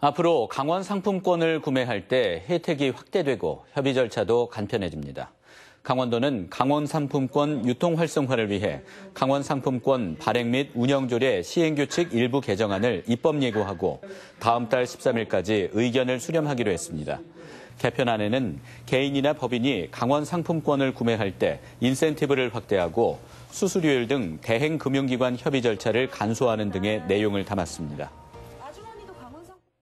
앞으로 강원 상품권을 구매할 때 혜택이 확대되고 협의 절차도 간편해집니다. 강원도는 강원 상품권 유통 활성화를 위해 강원 상품권 발행 및 운영 조례 시행 규칙 일부 개정안을 입법 예고하고 다음 달 13일까지 의견을 수렴하기로 했습니다. 개편안에는 개인이나 법인이 강원 상품권을 구매할 때 인센티브를 확대하고 수수료율 등 대행 금융기관 협의 절차를 간소화하는 등의 내용을 담았습니다.